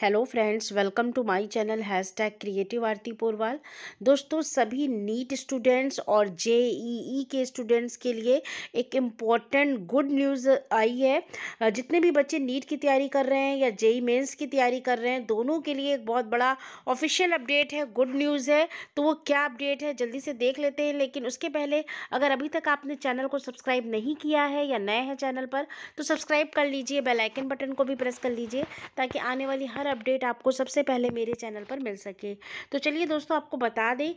hello friends welcome to my channel hash tag creative Aarti Porwal दोस्तों सभी NEET students और JEE के स्टूडेंट्स के लिए एक इम्पॉर्टेंट गुड न्यूज़ आई है जितने भी बच्चे नीट की तैयारी कर रहे हैं या जेई मेंस की तैयारी कर रहे हैं दोनों के लिए एक बहुत बड़ा ऑफिशियल अपडेट है गुड न्यूज़ है तो वो क्या अपडेट है जल्दी से देख लेते हैं लेकिन उसके पहले अगर अभी तक आपने चैनल को सब्सक्राइब नहीं किया है या नए हैं चैनल पर तो सब्सक्राइब कर लीजिए बेलाइकन बटन को भी प्रेस कर लीजिए ताकि आने वाली हर अपडेट आपको सबसे पहले मेरे चैनल पर मिल सके तो चलिए दोस्तों आपको बता दें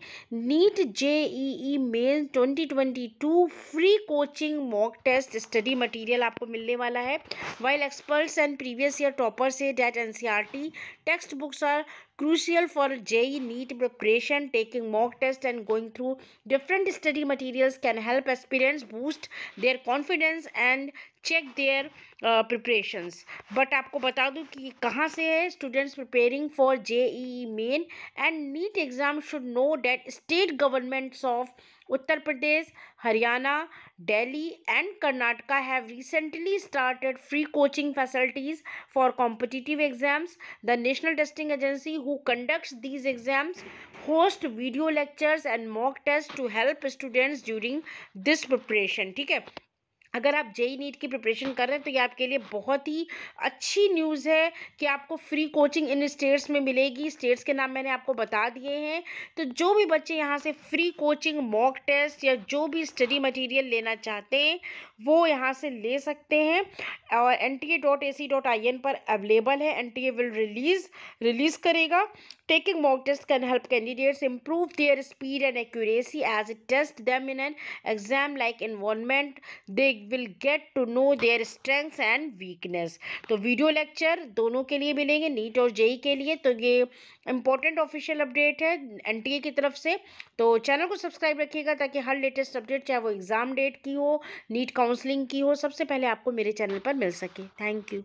NEET J E E main twenty twenty two free coaching mock test study material आपको मिलने वाला है while experts and previous year topper से डेट N C R T text books are crucial for J E NEET preparation taking mock test and going through different study materials can help experience boost their confidence and check their preparations but आपको बता दूं कि कहाँ से है students preparing for J E main and NEET exam should know that state governments of Uttar Pradesh Haryana Delhi and Karnataka have recently started free coaching facilities for competitive exams the national testing agency who conducts these exams host video lectures and mock test to help students during this preparation ठीक है अगर आप JE NEET e e e की preparation कर रहे हैं तो ये आपके लिए बहुत ही अच्छी न्यूज़ है कि आपको फ्री कोचिंग इन स्टेट्स में मिलेगी स्टेट्स के नाम मैंने आपको बता दिए हैं तो जो भी बच्चे यहाँ से फ्री कोचिंग मॉक टेस्ट या जो भी स्टडी मटेरियल लेना चाहते हैं वो यहाँ से ले सकते हैं और N T A dot A C dot I N पर अवेलेबल है N T A will release release करेगा taking mock test can help candidates improve their speed and accuracy as it test them in an exam like environment they will get to know their strengths and weakness तो video lecture दोनों के लिए मिलेंगे NEET और JEE के लिए तो ये इंपॉर्टेंट ऑफिशियल अपडेट है एनटीए की तरफ से तो चैनल को सब्सक्राइब रखिएगा ताकि हर लेटेस्ट अपडेट चाहे वो एग्ज़ाम डेट की हो नीट काउंसलिंग की हो सबसे पहले आपको मेरे चैनल पर मिल सके थैंक यू